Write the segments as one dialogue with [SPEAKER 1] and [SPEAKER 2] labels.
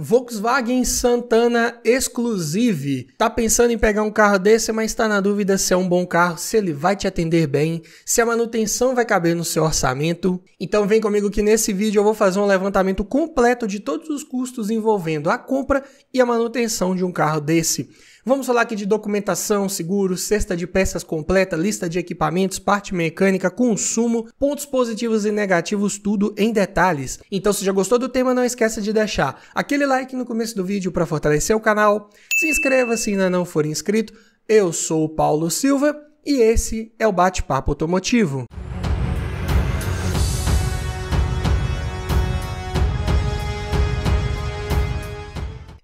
[SPEAKER 1] Volkswagen Santana Exclusive. Tá pensando em pegar um carro desse, mas está na dúvida se é um bom carro, se ele vai te atender bem, se a manutenção vai caber no seu orçamento. Então vem comigo que nesse vídeo eu vou fazer um levantamento completo de todos os custos envolvendo a compra e a manutenção de um carro desse. Vamos falar aqui de documentação, seguro, cesta de peças completa, lista de equipamentos, parte mecânica, consumo, pontos positivos e negativos, tudo em detalhes. Então se já gostou do tema, não esqueça de deixar aquele like no começo do vídeo para fortalecer o canal, se inscreva se ainda não for inscrito. Eu sou o Paulo Silva e esse é o Bate-Papo Automotivo.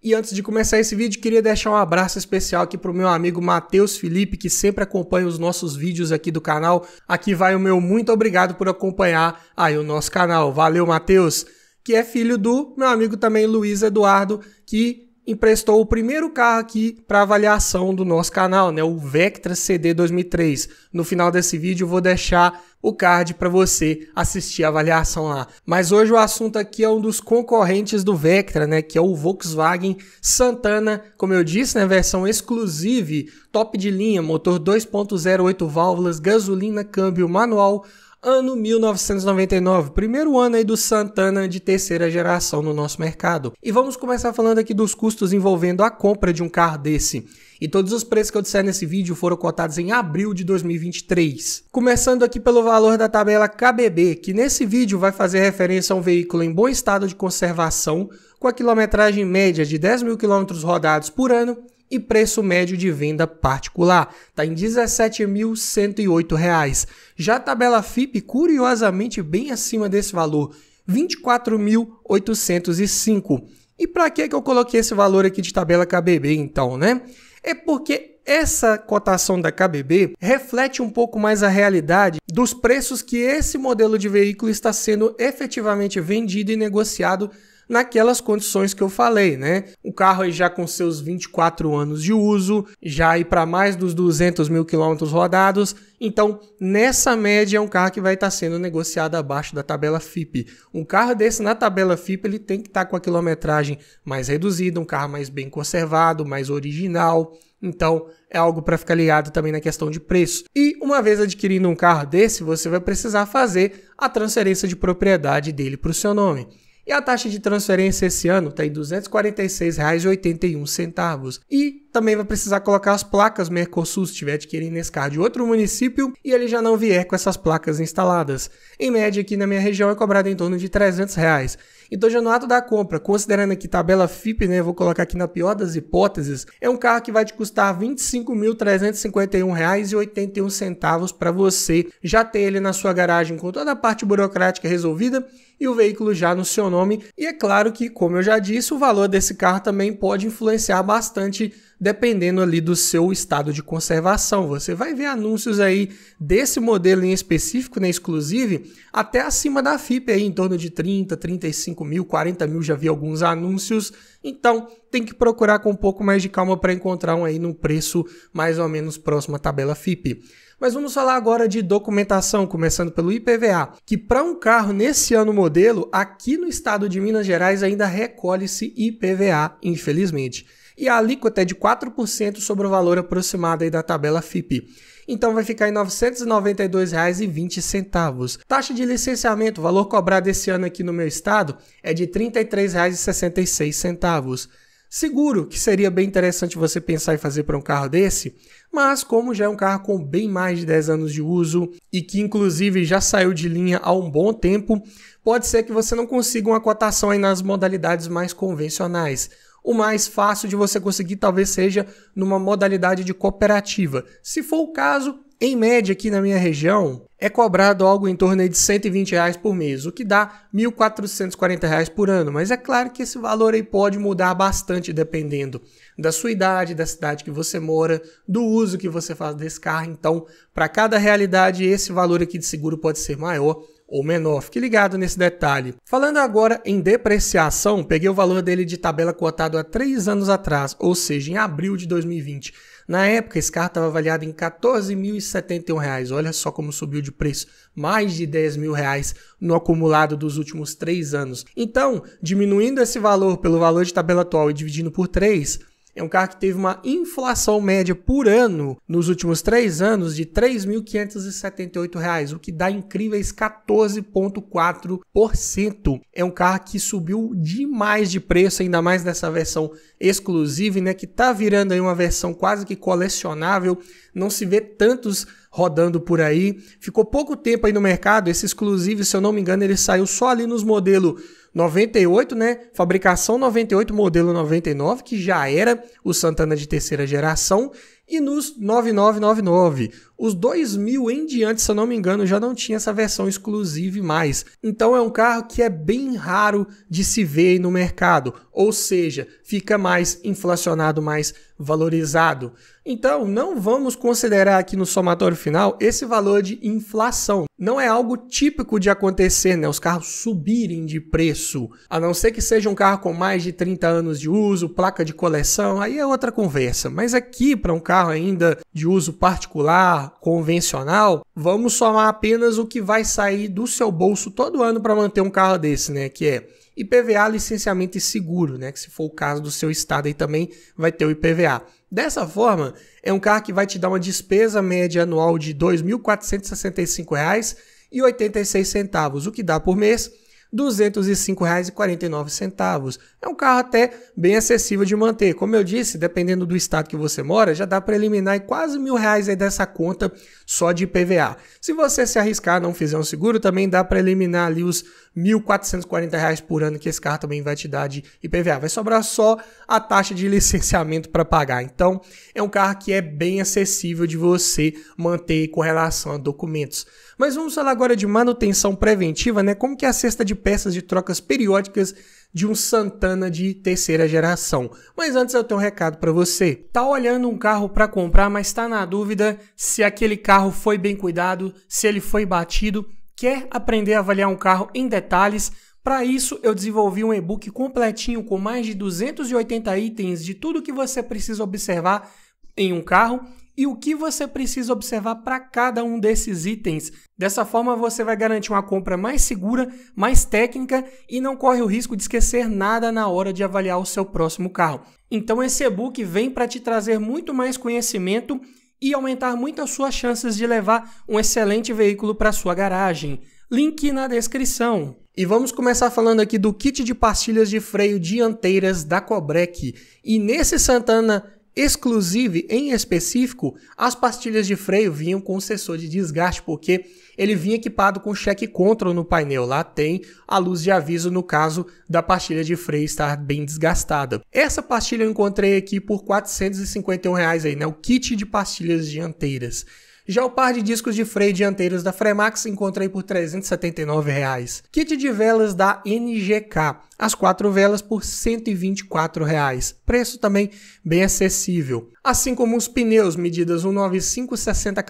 [SPEAKER 1] E antes de começar esse vídeo, queria deixar um abraço especial aqui para o meu amigo Matheus Felipe, que sempre acompanha os nossos vídeos aqui do canal. Aqui vai o meu muito obrigado por acompanhar aí o nosso canal. Valeu, Matheus! Que é filho do meu amigo também Luiz Eduardo, que emprestou o primeiro carro aqui para avaliação do nosso canal, né? O Vectra CD 2003. No final desse vídeo eu vou deixar o card para você assistir a avaliação lá. Mas hoje o assunto aqui é um dos concorrentes do Vectra, né, que é o Volkswagen Santana, como eu disse, né, versão exclusive, top de linha, motor 2.08 válvulas, gasolina, câmbio manual, ano 1999, primeiro ano aí do Santana de terceira geração no nosso mercado. E vamos começar falando aqui dos custos envolvendo a compra de um carro desse. E todos os preços que eu disser nesse vídeo foram cotados em abril de 2023. Começando aqui pelo valor da tabela KBB, que nesse vídeo vai fazer referência a um veículo em bom estado de conservação, com a quilometragem média de 10 mil quilômetros rodados por ano e preço médio de venda particular, está em R$ 17.108. Já a tabela FIP, curiosamente bem acima desse valor, R$ 24.805. E para que eu coloquei esse valor aqui de tabela KBB então, né? É porque essa cotação da KBB reflete um pouco mais a realidade dos preços que esse modelo de veículo está sendo efetivamente vendido e negociado naquelas condições que eu falei, né? O carro aí já com seus 24 anos de uso, já aí para mais dos 200 mil quilômetros rodados, então nessa média é um carro que vai estar tá sendo negociado abaixo da tabela FIP. Um carro desse na tabela FIP ele tem que estar tá com a quilometragem mais reduzida, um carro mais bem conservado, mais original, então, é algo para ficar ligado também na questão de preço. E uma vez adquirindo um carro desse, você vai precisar fazer a transferência de propriedade dele para o seu nome. E a taxa de transferência esse ano está em R$ 246,81. E também vai precisar colocar as placas Mercosul se estiver adquirindo esse nescar de outro município e ele já não vier com essas placas instaladas. Em média, aqui na minha região é cobrado em torno de R$ 300. Reais. Então, ato da compra, considerando aqui tabela FIP, né, vou colocar aqui na pior das hipóteses, é um carro que vai te custar R$ 25.351,81 para você já ter ele na sua garagem com toda a parte burocrática resolvida e o veículo já no seu nome. E é claro que, como eu já disse, o valor desse carro também pode influenciar bastante dependendo ali do seu estado de conservação. Você vai ver anúncios aí desse modelo em específico, né, exclusive, até acima da FIP aí, em torno de 30, 35 mil, 40 mil, já vi alguns anúncios. Então, tem que procurar com um pouco mais de calma para encontrar um aí no preço mais ou menos próximo à tabela FIP. Mas vamos falar agora de documentação, começando pelo IPVA, que para um carro nesse ano modelo, aqui no estado de Minas Gerais ainda recolhe-se IPVA, infelizmente e a alíquota é de 4% sobre o valor aproximado da tabela FIPE. Então vai ficar em R$ 992,20. Taxa de licenciamento, o valor cobrado esse ano aqui no meu estado é de R$ 33,66. Seguro, que seria bem interessante você pensar em fazer para um carro desse, mas como já é um carro com bem mais de 10 anos de uso e que inclusive já saiu de linha há um bom tempo, pode ser que você não consiga uma cotação aí nas modalidades mais convencionais. O mais fácil de você conseguir talvez seja numa modalidade de cooperativa. Se for o caso, em média aqui na minha região, é cobrado algo em torno de 120 reais por mês, o que dá 1.440 reais por ano. Mas é claro que esse valor aí pode mudar bastante dependendo da sua idade, da cidade que você mora, do uso que você faz desse carro. Então, para cada realidade, esse valor aqui de seguro pode ser maior ou menor. Fique ligado nesse detalhe. Falando agora em depreciação, peguei o valor dele de tabela cotado há três anos atrás, ou seja, em abril de 2020. Na época, esse carro estava avaliado em R$ 14.071. Olha só como subiu de preço, mais de R$ 10 mil reais no acumulado dos últimos três anos. Então, diminuindo esse valor pelo valor de tabela atual e dividindo por 3, é um carro que teve uma inflação média por ano nos últimos três anos de R$ 3.578, o que dá incríveis 14,4%. É um carro que subiu demais de preço, ainda mais nessa versão exclusiva, né, que está virando aí uma versão quase que colecionável. Não se vê tantos rodando por aí. Ficou pouco tempo aí no mercado, esse exclusivo, se eu não me engano, ele saiu só ali nos modelos 98, né? Fabricação 98, modelo 99, que já era o Santana de terceira geração. E nos 9999, os 2000 em diante, se eu não me engano, já não tinha essa versão exclusiva mais. Então é um carro que é bem raro de se ver no mercado, ou seja, fica mais inflacionado, mais valorizado. Então não vamos considerar aqui no somatório final esse valor de inflação. Não é algo típico de acontecer, né? Os carros subirem de preço, a não ser que seja um carro com mais de 30 anos de uso, placa de coleção, aí é outra conversa. Mas aqui para um carro carro ainda de uso particular, convencional, vamos somar apenas o que vai sair do seu bolso todo ano para manter um carro desse, né? Que é IPVA, licenciamento e seguro, né? Que se for o caso do seu estado aí também vai ter o IPVA. Dessa forma, é um carro que vai te dar uma despesa média anual de R$ 2.465,86, o que dá por mês R$ 205,49. É um carro até bem acessível de manter. Como eu disse, dependendo do estado que você mora, já dá para eliminar quase mil reais aí dessa conta só de IPVA. Se você se arriscar não fizer um seguro, também dá para eliminar ali os R$ 1.440 por ano que esse carro também vai te dar de IPVA. Vai sobrar só a taxa de licenciamento para pagar. Então, é um carro que é bem acessível de você manter com relação a documentos. Mas vamos falar agora de manutenção preventiva, né? Como que é a cesta de peças de trocas periódicas de um Santana de terceira geração. Mas antes eu tenho um recado para você. Tá olhando um carro para comprar, mas está na dúvida se aquele carro foi bem cuidado, se ele foi batido, quer aprender a avaliar um carro em detalhes? Para isso, eu desenvolvi um e-book completinho com mais de 280 itens de tudo que você precisa observar em um carro e o que você precisa observar para cada um desses itens. Dessa forma, você vai garantir uma compra mais segura, mais técnica e não corre o risco de esquecer nada na hora de avaliar o seu próximo carro. Então, esse e-book vem para te trazer muito mais conhecimento e aumentar muito as suas chances de levar um excelente veículo para sua garagem. Link na descrição. E vamos começar falando aqui do kit de pastilhas de freio dianteiras da Cobrec. E nesse Santana Exclusive, em específico, as pastilhas de freio vinham com sensor de desgaste, porque ele vinha equipado com check control no painel. Lá tem a luz de aviso no caso da pastilha de freio estar bem desgastada. Essa pastilha eu encontrei aqui por R$ 451, reais aí, né? o kit de pastilhas dianteiras. Já o par de discos de freio dianteiros da Fremax encontrei por R$ 379. Reais. Kit de velas da NGK, as quatro velas por R$ 124. Reais. Preço também bem acessível. Assim como os pneus, medidas 195 60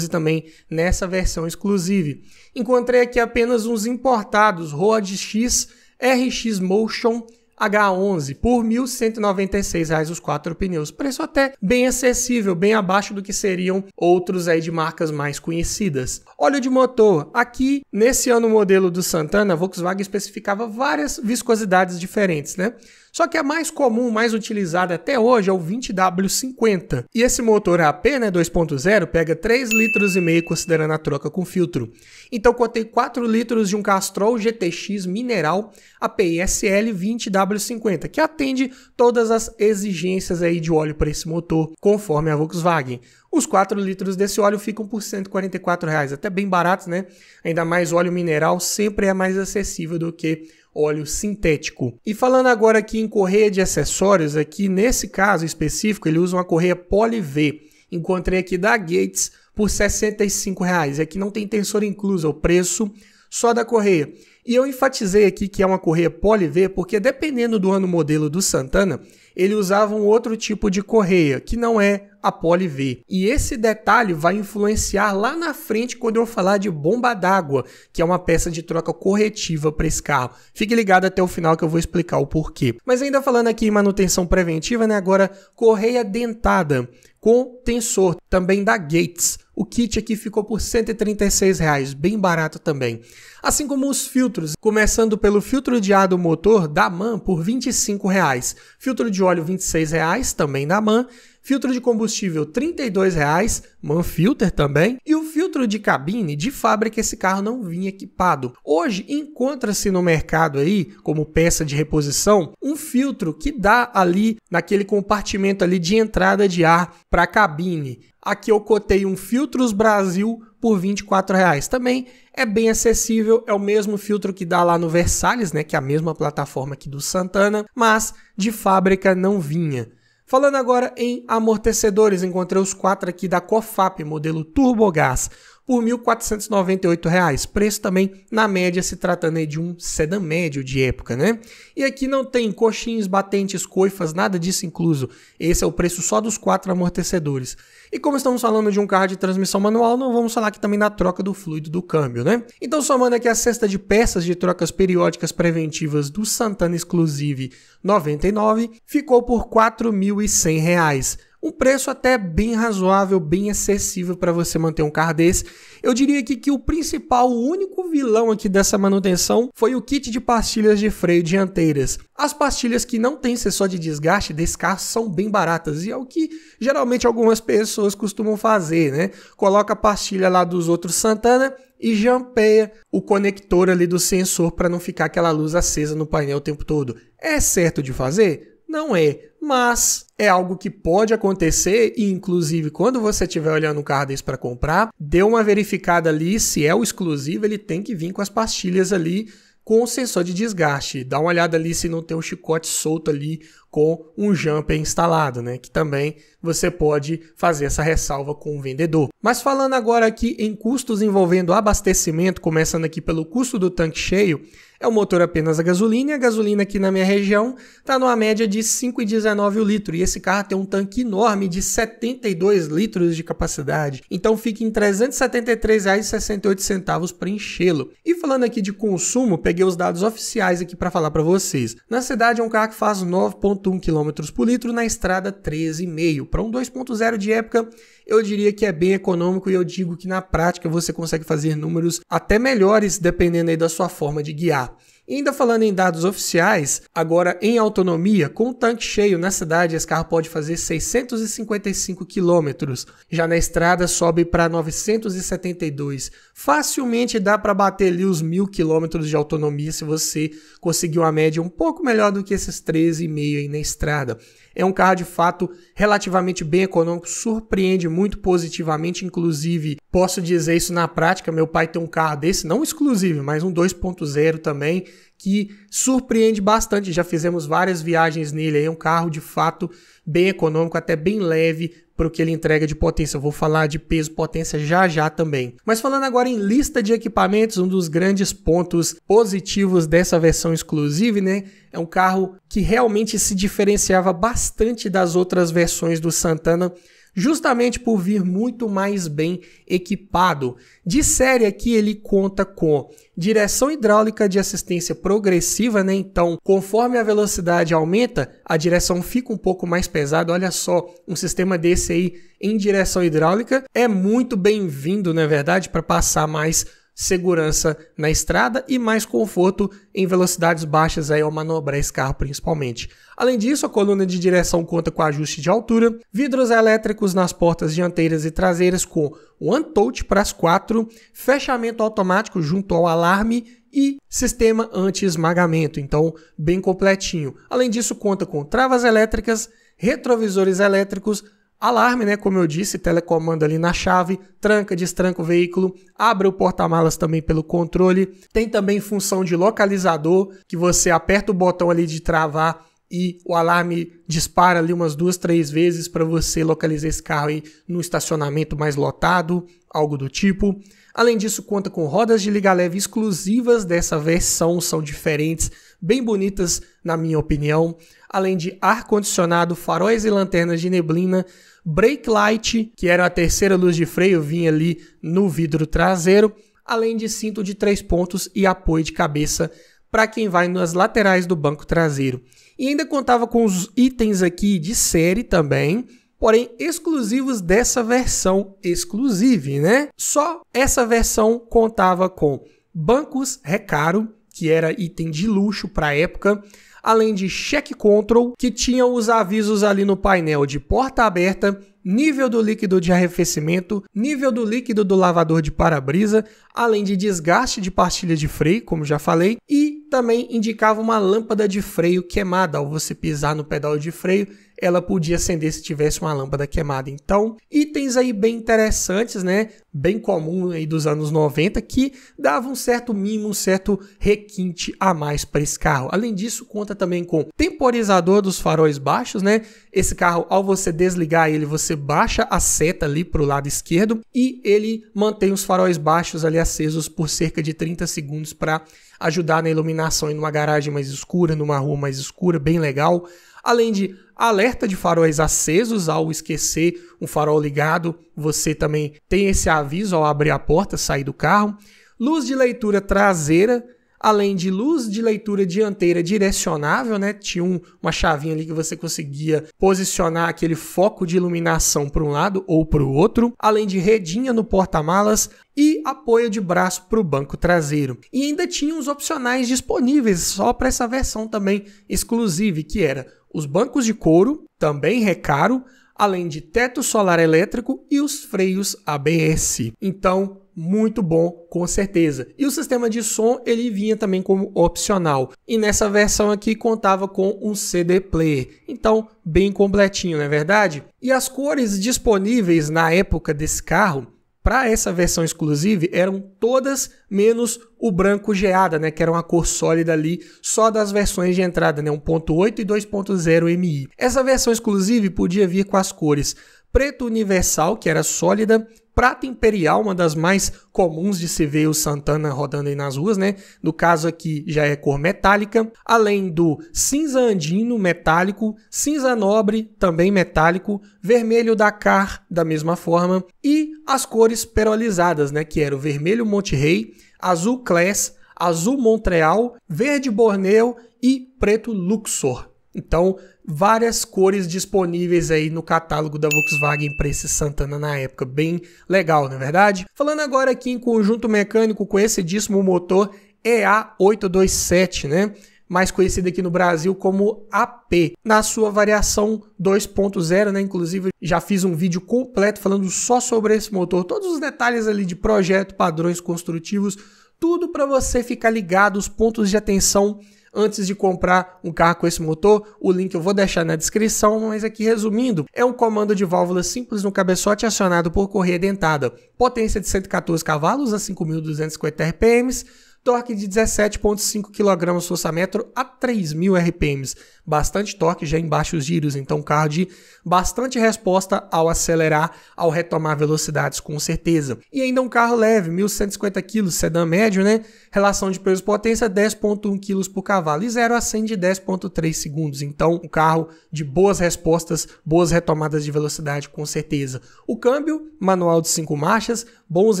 [SPEAKER 1] também nessa versão exclusiva. Encontrei aqui apenas uns importados Road X, RX Motion H11 por R$ 1.196 os quatro pneus. Preço até bem acessível, bem abaixo do que seriam outros aí de marcas mais conhecidas. Óleo de motor. Aqui, nesse ano modelo do Santana, a Volkswagen especificava várias viscosidades diferentes, né? Só que a mais comum, mais utilizada até hoje é o 20W50. E esse motor AP né, 2.0 pega 3,5 litros e meio considerando a troca com filtro. Então contei 4 litros de um Castrol GTX mineral APSL 20W50, que atende todas as exigências aí de óleo para esse motor, conforme a Volkswagen. Os 4 litros desse óleo ficam por R$ 144, reais, até bem baratos, né? Ainda mais óleo mineral sempre é mais acessível do que óleo sintético. E falando agora aqui em correia de acessórios, aqui nesse caso específico, ele usa uma correia Poly-V. Encontrei aqui da Gates por R$ 65,00. Aqui não tem tensor incluso, é o preço só da correia. E eu enfatizei aqui que é uma correia Poly-V porque dependendo do ano modelo do Santana, ele usava um outro tipo de correia, que não é a Poly V. E esse detalhe vai influenciar lá na frente quando eu falar de bomba d'água, que é uma peça de troca corretiva para esse carro. Fique ligado até o final que eu vou explicar o porquê. Mas ainda falando aqui em manutenção preventiva, né, agora correia dentada com tensor também da Gates. O kit aqui ficou por R$ 136, reais, bem barato também. Assim como os filtros, começando pelo filtro de ar do motor da MAN por R$ 25, reais, filtro de óleo R$ 26,00, também da MAN, filtro de combustível R$ 32,00, Manfilter também, e o filtro de cabine de fábrica esse carro não vinha equipado. Hoje encontra-se no mercado aí, como peça de reposição, um filtro que dá ali naquele compartimento ali de entrada de ar para a cabine. Aqui eu cotei um Filtros Brasil por R$ 24 Também é bem acessível, é o mesmo filtro que dá lá no Versalhes, né, que é a mesma plataforma aqui do Santana, mas de fábrica não vinha. Falando agora em amortecedores, encontrei os quatro aqui da Cofap, modelo Turbogás por R$ 1.498. Preço também na média se tratando de um sedã médio de época, né? E aqui não tem coxins, batentes, coifas, nada disso incluso. Esse é o preço só dos quatro amortecedores. E como estamos falando de um carro de transmissão manual, não vamos falar aqui também da troca do fluido do câmbio, né? Então somando aqui a cesta de peças de trocas periódicas preventivas do Santana Exclusive 99, ficou por R$ 4.100 um preço até é bem razoável, bem acessível para você manter um carro desse. Eu diria aqui que o principal, o único vilão aqui dessa manutenção foi o kit de pastilhas de freio dianteiras. As pastilhas que não têm sensor de desgaste desse carro são bem baratas e é o que geralmente algumas pessoas costumam fazer, né? Coloca a pastilha lá dos outros Santana e jampeia o conector ali do sensor para não ficar aquela luz acesa no painel o tempo todo. É certo de fazer? Não é, mas é algo que pode acontecer e inclusive quando você estiver olhando um carro desse para comprar, dê uma verificada ali se é o exclusivo, ele tem que vir com as pastilhas ali com o sensor de desgaste. Dá uma olhada ali se não tem um chicote solto ali com um jumper instalado, né? Que também você pode fazer essa ressalva com o vendedor. Mas falando agora aqui em custos envolvendo abastecimento, começando aqui pelo custo do tanque cheio, é o motor apenas a gasolina, e a gasolina aqui na minha região está numa média de 5,19 o litro, e esse carro tem um tanque enorme de 72 litros de capacidade, então fica em R$ 373,68 para enchê-lo. E falando aqui de consumo, peguei os dados oficiais aqui para falar para vocês. Na cidade é um carro que faz 9,8 1,1 km por litro na estrada 13,5. Para um 2.0 de época, eu diria que é bem econômico e eu digo que na prática você consegue fazer números até melhores dependendo aí da sua forma de guiar. E ainda falando em dados oficiais, agora em autonomia, com o tanque cheio na cidade, esse carro pode fazer 655 quilômetros. Já na estrada sobe para 972. Facilmente dá para bater ali os mil quilômetros de autonomia se você conseguir uma média um pouco melhor do que esses 13,5 aí na estrada. É um carro de fato relativamente bem econômico, surpreende muito positivamente, inclusive posso dizer isso na prática. Meu pai tem um carro desse, não exclusivo, mas um 2.0 também, que surpreende bastante. Já fizemos várias viagens nele. É um carro de fato bem econômico, até bem leve para o que ele entrega de potência. Eu vou falar de peso potência já já também. Mas falando agora em lista de equipamentos, um dos grandes pontos positivos dessa versão exclusiva, né? É um carro que realmente se diferenciava bastante das outras versões do Santana justamente por vir muito mais bem equipado. De série aqui ele conta com direção hidráulica de assistência progressiva, né? Então, conforme a velocidade aumenta, a direção fica um pouco mais pesada. Olha só, um sistema desse aí em direção hidráulica é muito bem-vindo, na é verdade, para passar mais segurança na estrada e mais conforto em velocidades baixas aí ao manobrar esse carro principalmente. Além disso, a coluna de direção conta com ajuste de altura, vidros elétricos nas portas dianteiras e traseiras com One Touch para as quatro, fechamento automático junto ao alarme e sistema anti-esmagamento, então bem completinho. Além disso, conta com travas elétricas, retrovisores elétricos, Alarme, né? Como eu disse, telecomando ali na chave, tranca, destranca o veículo, abre o porta-malas também pelo controle. Tem também função de localizador, que você aperta o botão ali de travar e o alarme dispara ali umas duas, três vezes para você localizar esse carro aí no estacionamento mais lotado, algo do tipo. Além disso, conta com rodas de liga leve exclusivas dessa versão, são diferentes bem bonitas, na minha opinião, além de ar-condicionado, faróis e lanternas de neblina, brake light, que era a terceira luz de freio, vinha ali no vidro traseiro, além de cinto de três pontos e apoio de cabeça para quem vai nas laterais do banco traseiro. E ainda contava com os itens aqui de série também, porém exclusivos dessa versão exclusive, né? Só essa versão contava com bancos Recaro, que era item de luxo para a época, além de check control, que tinha os avisos ali no painel de porta aberta, nível do líquido de arrefecimento, nível do líquido do lavador de para-brisa, além de desgaste de pastilha de freio, como já falei, e também indicava uma lâmpada de freio queimada. Ao você pisar no pedal de freio, ela podia acender se tivesse uma lâmpada queimada. Então, itens aí bem interessantes, né? Bem comum aí dos anos 90 que davam um certo mimo, um certo requinte a mais para esse carro. Além disso, conta também com temporizador dos faróis baixos, né? Esse carro, ao você desligar ele, você baixa a seta ali para o lado esquerdo e ele mantém os faróis baixos ali acesos por cerca de 30 segundos para ajudar na iluminação em uma garagem mais escura, numa rua mais escura, bem legal. Além de alerta de faróis acesos ao esquecer um farol ligado, você também tem esse aviso ao abrir a porta, sair do carro. Luz de leitura traseira além de luz de leitura dianteira direcionável, né? Tinha um, uma chavinha ali que você conseguia posicionar aquele foco de iluminação para um lado ou para o outro, além de redinha no porta-malas e apoio de braço para o banco traseiro. E ainda tinha uns opcionais disponíveis só para essa versão também exclusiva, que era os bancos de couro, também recaro, além de teto solar elétrico e os freios ABS. Então, muito bom, com certeza. E o sistema de som ele vinha também como opcional. E nessa versão aqui contava com um CD player. Então, bem completinho, não é verdade? E as cores disponíveis na época desse carro para essa versão exclusiva eram todas menos o branco geada, né, que era uma cor sólida ali só das versões de entrada, né, 1.8 e 2.0 MI. Essa versão exclusiva podia vir com as cores preto universal, que era sólida, prata imperial, uma das mais comuns de se ver o Santana rodando aí nas ruas, né? No caso aqui já é cor metálica, além do cinza andino metálico, cinza nobre também metálico, vermelho Dakar da mesma forma e as cores perolizadas, né? Que era o vermelho Monte Rey, azul Class, azul Montreal, verde Borneo e preto Luxor. Então, várias cores disponíveis aí no catálogo da Volkswagen para esse Santana na época. Bem legal, na é verdade? Falando agora aqui em conjunto mecânico, conhecidíssimo motor EA827, né? mais conhecido aqui no Brasil como AP, na sua variação 2.0, né? Inclusive, já fiz um vídeo completo falando só sobre esse motor, todos os detalhes ali de projeto, padrões construtivos, tudo para você ficar ligado, os pontos de atenção antes de comprar um carro com esse motor. O link eu vou deixar na descrição, mas aqui resumindo, é um comando de válvula simples no cabeçote acionado por correia dentada. Potência de 114 cavalos a 5.250 RPMs, torque de 17,5 kg força metro a 3.000 RPMs. Bastante torque já em baixos giros, então carro de bastante resposta ao acelerar, ao retomar velocidades com certeza. E ainda um carro leve, 1.150 kg, sedã médio, né? Relação de peso-potência 10,1 kg por cavalo e 0 a 100 de 10,3 segundos. Então um carro de boas respostas, boas retomadas de velocidade com certeza. O câmbio, manual de 5 marchas, bons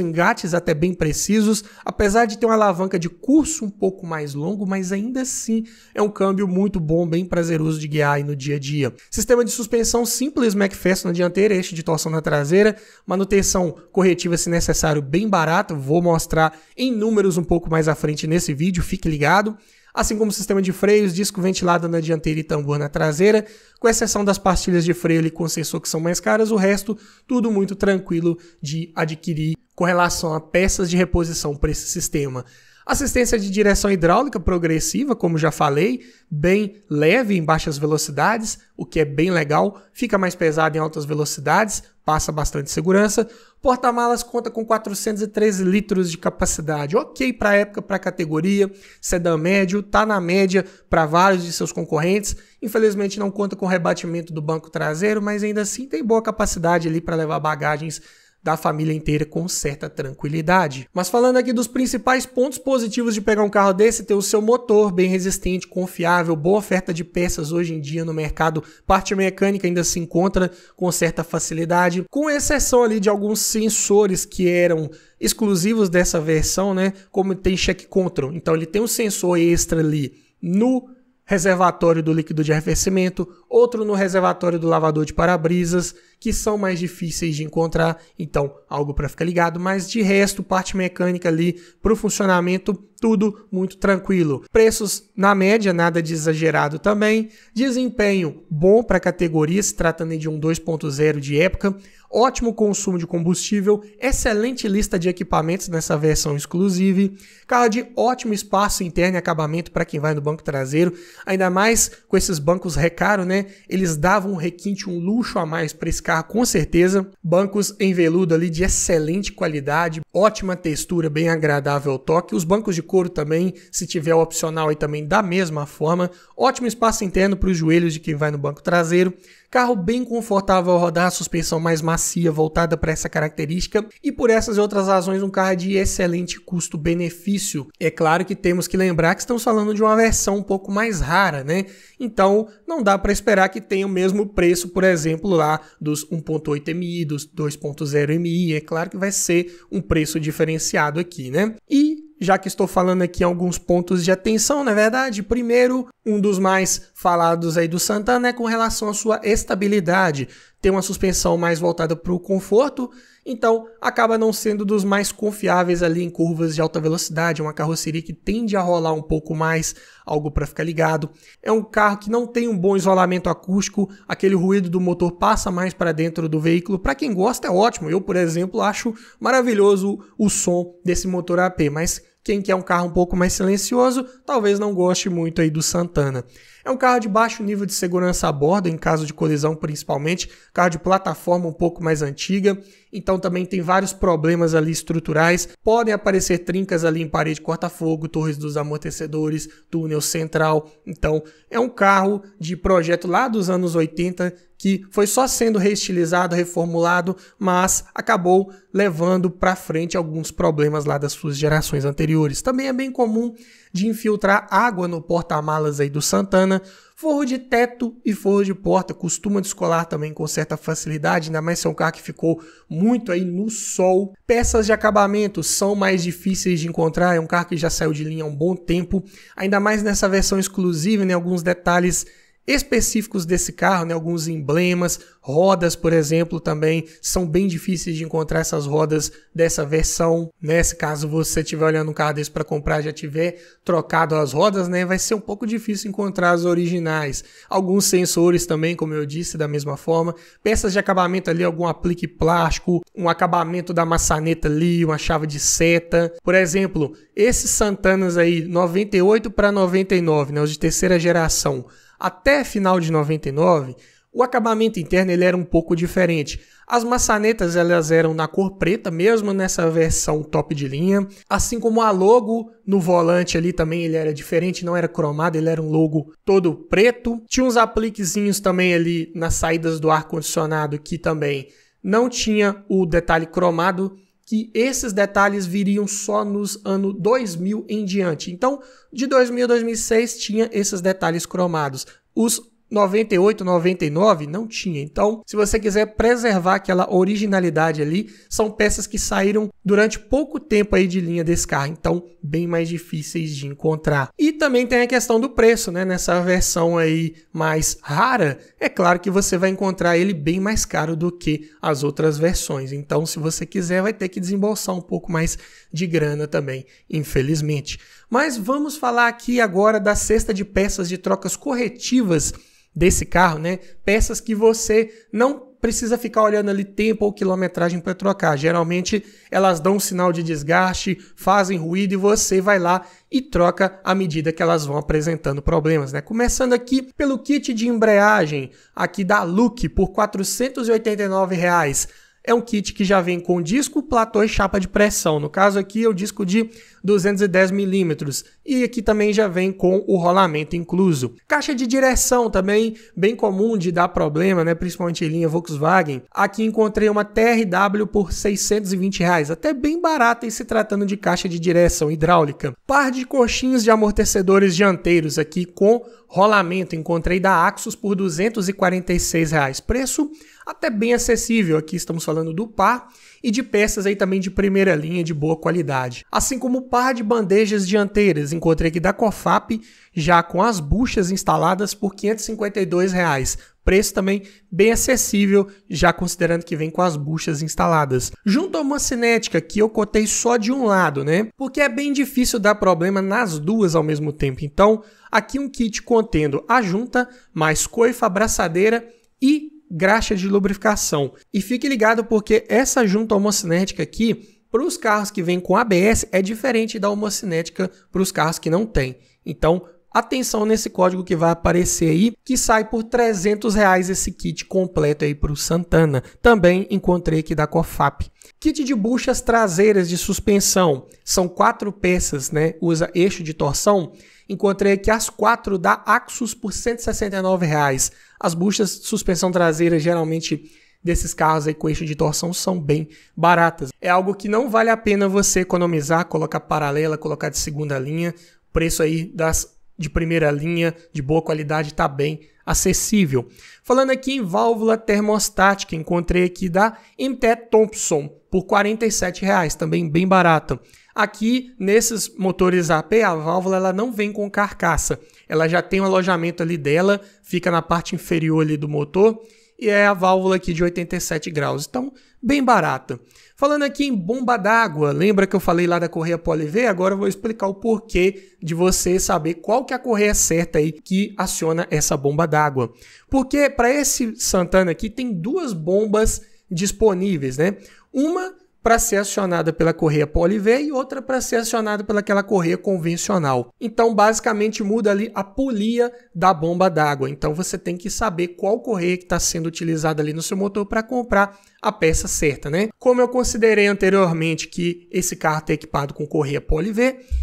[SPEAKER 1] engates até bem precisos, apesar de ter uma alavanca de curso um pouco mais longo, mas ainda assim é um câmbio muito bom, bem prazeroso de guiar no dia a dia. Sistema de suspensão simples MacPherson na dianteira, eixo de torção na traseira, manutenção corretiva se necessário bem barato, vou mostrar em números um pouco mais à frente nesse vídeo, fique ligado assim como o sistema de freios, disco ventilado na dianteira e tambor na traseira, com exceção das pastilhas de freio ali com sensor que são mais caras, o resto tudo muito tranquilo de adquirir com relação a peças de reposição para esse sistema. Assistência de direção hidráulica progressiva, como já falei, bem leve em baixas velocidades, o que é bem legal, fica mais pesado em altas velocidades, passa bastante segurança. Porta-malas conta com 413 litros de capacidade, ok para a época, para a categoria, sedã médio, está na média para vários de seus concorrentes. Infelizmente não conta com rebatimento do banco traseiro, mas ainda assim tem boa capacidade ali para levar bagagens da família inteira com certa tranquilidade. Mas falando aqui dos principais pontos positivos de pegar um carro desse, ter o seu motor bem resistente, confiável, boa oferta de peças hoje em dia no mercado, parte mecânica ainda se encontra com certa facilidade, com exceção ali de alguns sensores que eram exclusivos dessa versão, né? Como tem check control, então ele tem um sensor extra ali no reservatório do líquido de arrefecimento, outro no reservatório do lavador de para-brisas, que são mais difíceis de encontrar, então algo para ficar ligado, mas de resto, parte mecânica ali para o funcionamento, tudo muito tranquilo. Preços na média, nada de exagerado também. Desempenho bom para a categoria, se tratando de um 2.0 de época. Ótimo consumo de combustível, excelente lista de equipamentos nessa versão exclusiva. Carro de ótimo espaço interno e acabamento para quem vai no banco traseiro, ainda mais com esses bancos recaro, né? né? Eles davam um requinte, um luxo a mais para esse carro, com certeza. Bancos em veludo ali de excelente qualidade, ótima textura, bem agradável ao toque. Os bancos de couro também, se tiver opcional aí também da mesma forma. Ótimo espaço interno para os joelhos de quem vai no banco traseiro. Carro bem confortável ao rodar, suspensão mais macia voltada para essa característica e por essas e outras razões um carro de excelente custo-benefício. É claro que temos que lembrar que estamos falando de uma versão um pouco mais rara, né? Então não dá para esperar que tenha o mesmo preço, por exemplo, lá dos 1.8 MI, dos 2.0 MI. É claro que vai ser um preço diferenciado aqui, né? E já que estou falando aqui alguns pontos de atenção, na é verdade, primeiro, um dos mais falados aí do Santana é com relação à sua estabilidade. Tem uma suspensão mais voltada para o conforto então acaba não sendo dos mais confiáveis ali em curvas de alta velocidade, é uma carroceria que tende a rolar um pouco mais, algo para ficar ligado. É um carro que não tem um bom isolamento acústico, aquele ruído do motor passa mais para dentro do veículo. Para quem gosta é ótimo. Eu, por exemplo, acho maravilhoso o som desse motor AP, mas quem quer um carro um pouco mais silencioso, talvez não goste muito aí do Santana. É um carro de baixo nível de segurança a bordo, em caso de colisão principalmente, carro de plataforma um pouco mais antiga, então também tem vários problemas ali estruturais, podem aparecer trincas ali em parede corta-fogo, torres dos amortecedores, túnel central, então é um carro de projeto lá dos anos 80 que foi só sendo reestilizado, reformulado, mas acabou levando para frente alguns problemas lá das suas gerações anteriores. Também é bem comum de infiltrar água no porta-malas aí do Santana. Forro de teto e forro de porta costuma descolar também com certa facilidade, ainda mais se é um carro que ficou muito aí no sol. Peças de acabamento são mais difíceis de encontrar, é um carro que já saiu de linha há um bom tempo, ainda mais nessa versão exclusiva, né, alguns detalhes específicos desse carro, né? alguns emblemas, rodas, por exemplo, também são bem difíceis de encontrar essas rodas dessa versão. Né? caso você estiver olhando um carro desse para comprar, já tiver trocado as rodas, né? vai ser um pouco difícil encontrar as originais. Alguns sensores também, como eu disse, da mesma forma. Peças de acabamento ali, algum aplique plástico, um acabamento da maçaneta ali, uma chave de seta. Por exemplo, esses Santanas aí, 98 para 99, né? os de terceira geração até final de 99, o acabamento interno ele era um pouco diferente. As maçanetas elas eram na cor preta mesmo nessa versão top de linha, assim como a logo no volante ali também ele era diferente, não era cromado, ele era um logo todo preto. Tinha uns apliquezinhos também ali nas saídas do ar condicionado que também não tinha o detalhe cromado, que esses detalhes viriam só nos anos 2000 em diante. Então, de 2000 a 2006 tinha esses detalhes cromados. Os 98, 99 não tinha. Então, se você quiser preservar aquela originalidade ali, são peças que saíram durante pouco tempo aí de linha desse carro, então bem mais difíceis de encontrar. E também tem a questão do preço, né? Nessa versão aí mais rara, é claro que você vai encontrar ele bem mais caro do que as outras versões. Então, se você quiser, vai ter que desembolsar um pouco mais de grana também, infelizmente. Mas vamos falar aqui agora da cesta de peças de trocas corretivas desse carro, né? Peças que você não precisa ficar olhando ali tempo ou quilometragem para trocar. Geralmente elas dão um sinal de desgaste, fazem ruído e você vai lá e troca à medida que elas vão apresentando problemas, né? Começando aqui pelo kit de embreagem aqui da Look por R$ 489. Reais. É um kit que já vem com disco, platô e chapa de pressão. No caso aqui é o disco de 210 milímetros e aqui também já vem com o rolamento incluso. Caixa de direção também, bem comum de dar problema, né? principalmente em linha Volkswagen. Aqui encontrei uma TRW por 620 reais, até bem barata e se tratando de caixa de direção hidráulica. Par de coxins de amortecedores dianteiros aqui com rolamento, encontrei da Axus por 246 reais, preço até bem acessível, aqui estamos falando do par, e de peças aí também de primeira linha de boa qualidade. Assim como o par de bandejas dianteiras, encontrei aqui da Cofap já com as buchas instaladas por R$ 552, reais, preço também bem acessível, já considerando que vem com as buchas instaladas. Junto a uma cinética que eu cotei só de um lado, né? Porque é bem difícil dar problema nas duas ao mesmo tempo. Então, aqui um kit contendo a junta, mais coifa, abraçadeira e graxa de lubrificação. E fique ligado porque essa junta homocinética aqui, para os carros que vêm com ABS, é diferente da homocinética para os carros que não tem. Então, atenção nesse código que vai aparecer aí, que sai por 300 reais esse kit completo aí para o Santana. Também encontrei aqui da Cofap. Kit de buchas traseiras de suspensão, são quatro peças, né? Usa eixo de torção encontrei aqui as quatro da Axus por R$ 169. Reais. As buchas de suspensão traseira geralmente desses carros aí com eixo de torção são bem baratas. É algo que não vale a pena você economizar, colocar paralela, colocar de segunda linha. O preço aí das de primeira linha, de boa qualidade, está bem acessível. Falando aqui em válvula termostática, encontrei aqui da MT Thompson por R$ 47, reais, também bem barata. Aqui, nesses motores AP, a válvula ela não vem com carcaça. Ela já tem um alojamento ali dela, fica na parte inferior ali do motor e é a válvula aqui de 87 graus. Então, bem barata. Falando aqui em bomba d'água, lembra que eu falei lá da correia PolyV? Agora eu vou explicar o porquê de você saber qual que é a correia certa aí que aciona essa bomba d'água. Porque para esse Santana aqui tem duas bombas disponíveis, né? Uma para ser acionada pela correia Poliv e outra para ser acionada pelaquela correia convencional. Então, basicamente, muda ali a polia da bomba d'água. Então, você tem que saber qual correia que está sendo utilizada ali no seu motor para comprar a peça certa, né? Como eu considerei anteriormente que esse carro está equipado com correia Poliv,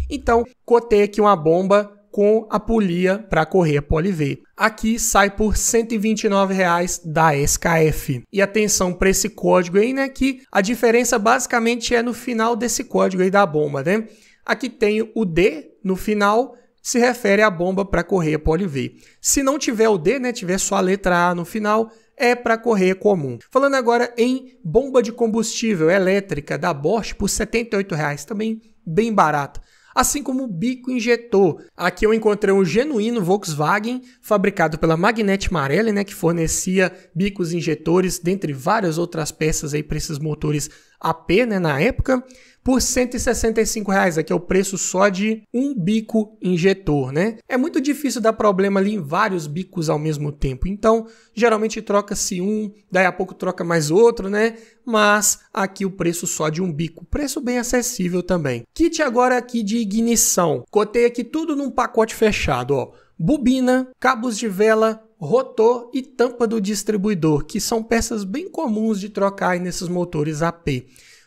[SPEAKER 1] então cotei aqui uma bomba com a polia para correr a Poli V. Aqui sai por R$ 129,00 da SKF. E atenção para esse código aí, né, que a diferença basicamente é no final desse código aí da bomba, né? Aqui tem o D no final, se refere à bomba para correr a Poli V. Se não tiver o D, né, tiver só a letra A no final, é para correr comum. Falando agora em bomba de combustível elétrica da Bosch por R$ 78,00, também bem barato assim como o bico injetor. Aqui eu encontrei um genuíno Volkswagen fabricado pela Magnet Marelli, né, que fornecia bicos injetores, dentre várias outras peças aí para esses motores AP, né, na época por 165 reais, aqui é o preço só de um bico injetor, né? É muito difícil dar problema ali em vários bicos ao mesmo tempo, então geralmente troca-se um, daí a pouco troca mais outro, né? Mas aqui o preço só de um bico, preço bem acessível também. Kit agora aqui de ignição, cotei aqui tudo num pacote fechado, ó. Bobina, cabos de vela, rotor e tampa do distribuidor, que são peças bem comuns de trocar nesses motores AP.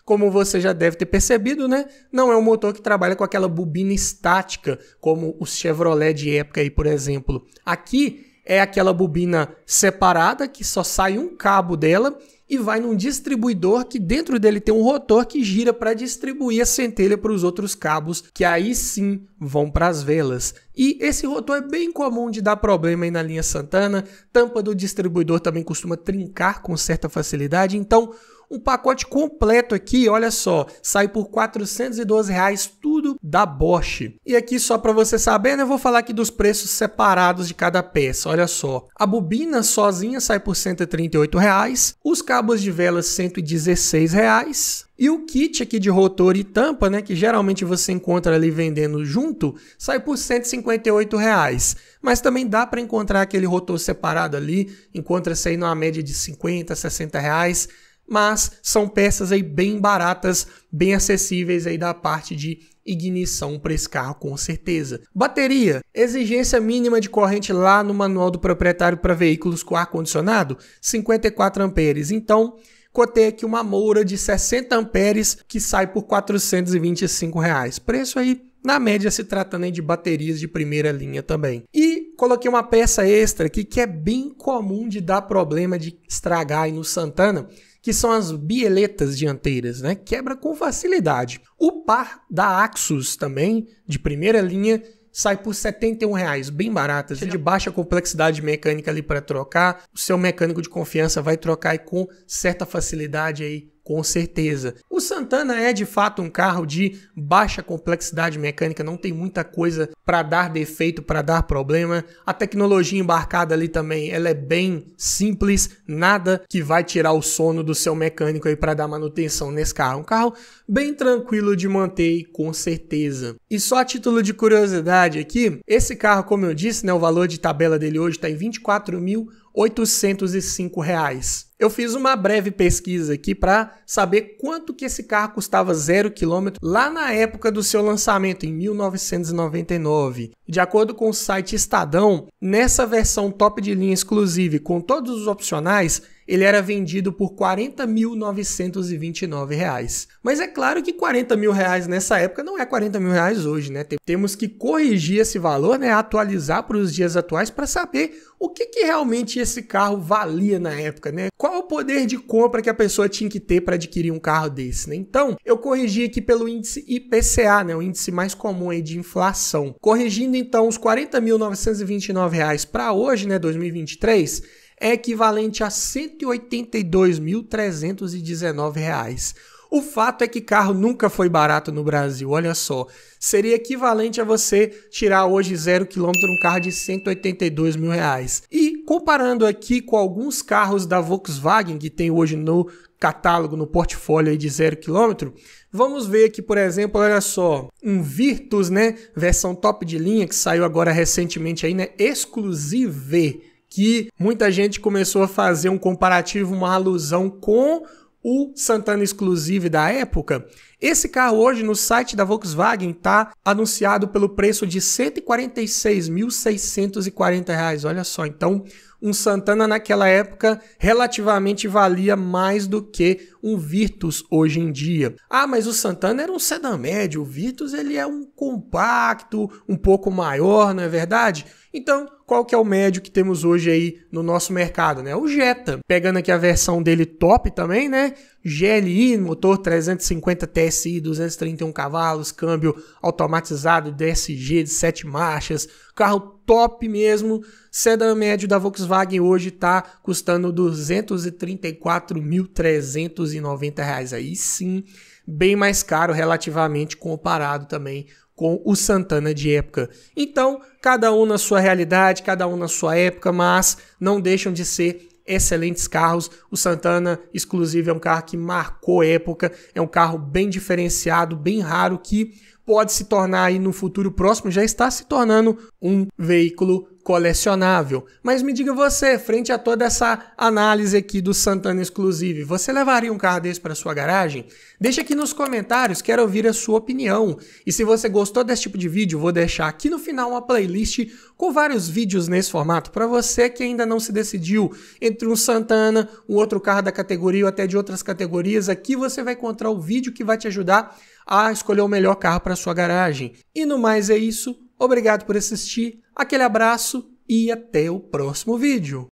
[SPEAKER 1] Como você já deve ter percebido, né? Não é um motor que trabalha com aquela bobina estática, como o Chevrolet de época aí, por exemplo. Aqui é aquela bobina separada que só sai um cabo dela e vai num distribuidor que dentro dele tem um rotor que gira para distribuir a centelha para os outros cabos, que aí sim vão para as velas. E esse rotor é bem comum de dar problema aí na linha Santana, tampa do distribuidor também costuma trincar com certa facilidade, então um pacote completo aqui, olha só, sai por 412 reais, tudo da Bosch. E aqui só para você saber, né, eu vou falar aqui dos preços separados de cada peça, olha só. A bobina sozinha sai por 138 reais, os cabos de vela 116 reais, e o kit aqui de rotor e tampa, né, que geralmente você encontra ali vendendo junto, sai por R$ 158. Reais. Mas também dá para encontrar aquele rotor separado ali, encontra-se aí numa média de 50, 60 reais mas são peças aí bem baratas, bem acessíveis aí da parte de ignição para esse carro com certeza. Bateria, exigência mínima de corrente lá no manual do proprietário para veículos com ar condicionado, 54 amperes. Então, cotei aqui uma moura de 60 amperes que sai por 425 reais. Preço aí na média se tratando de baterias de primeira linha também. E coloquei uma peça extra aqui que é bem comum de dar problema de estragar aí no Santana, que são as bieletas dianteiras, né? Quebra com facilidade. O par da Axus também, de primeira linha, sai por R$ 71,00, bem barato, é de baixa complexidade mecânica ali para trocar. O seu mecânico de confiança vai trocar com certa facilidade aí com certeza. O Santana é de fato um carro de baixa complexidade mecânica, não tem muita coisa para dar defeito, para dar problema. A tecnologia embarcada ali também, ela é bem simples, nada que vai tirar o sono do seu mecânico aí para dar manutenção nesse carro. Um carro bem tranquilo de manter com certeza. E só a título de curiosidade aqui, esse carro, como eu disse, né, o valor de tabela dele hoje está em 24 mil 805 reais. Eu fiz uma breve pesquisa aqui para saber quanto que esse carro custava zero quilômetro lá na época do seu lançamento, em 1999. De acordo com o site Estadão, nessa versão top de linha exclusiva com todos os opcionais, ele era vendido por R$ 40.929. Mas é claro que R$ mil reais nessa época não é R$ mil reais hoje, né? Temos que corrigir esse valor, né? Atualizar para os dias atuais para saber o que, que realmente esse carro valia na época, né? Qual o poder de compra que a pessoa tinha que ter para adquirir um carro desse, né? Então, eu corrigi aqui pelo índice IPCA, né? O índice mais comum aí de inflação. Corrigindo então os R$ 40.929 para hoje, né? 2023 é equivalente a R$ 182.319. O fato é que carro nunca foi barato no Brasil, olha só. Seria equivalente a você tirar hoje zero quilômetro um carro de 182 mil reais. E comparando aqui com alguns carros da Volkswagen que tem hoje no catálogo, no portfólio de zero quilômetro, vamos ver aqui, por exemplo, olha só, um Virtus, né, versão top de linha que saiu agora recentemente aí, né, exclusive que muita gente começou a fazer um comparativo, uma alusão com o Santana Exclusive da época. Esse carro hoje no site da Volkswagen está anunciado pelo preço de R$ 146.640. Olha só, então um Santana naquela época relativamente valia mais do que um Virtus hoje em dia. Ah, mas o Santana era um sedã médio, o Virtus ele é um compacto, um pouco maior, não é verdade? Então, qual que é o médio que temos hoje aí no nosso mercado, né? O Jetta. Pegando aqui a versão dele top também, né? GLI, motor 350 TSI, 231 cavalos, câmbio automatizado DSG de 7 marchas, carro top mesmo. Sedan médio da Volkswagen hoje tá custando R$ 234.390. Aí sim, bem mais caro relativamente comparado também com o Santana de época. Então, cada um na sua realidade, cada um na sua época, mas não deixam de ser excelentes carros. O Santana exclusivo é um carro que marcou época, é um carro bem diferenciado, bem raro que pode se tornar aí no futuro próximo, já está se tornando um veículo colecionável. Mas me diga você, frente a toda essa análise aqui do Santana Exclusive, você levaria um carro desse para sua garagem? Deixa aqui nos comentários, quero ouvir a sua opinião. E se você gostou desse tipo de vídeo, vou deixar aqui no final uma playlist com vários vídeos nesse formato para você que ainda não se decidiu entre um Santana, um outro carro da categoria ou até de outras categorias. Aqui você vai encontrar o vídeo que vai te ajudar a escolher o melhor carro para sua garagem. E no mais é isso. Obrigado por assistir, aquele abraço e até o próximo vídeo.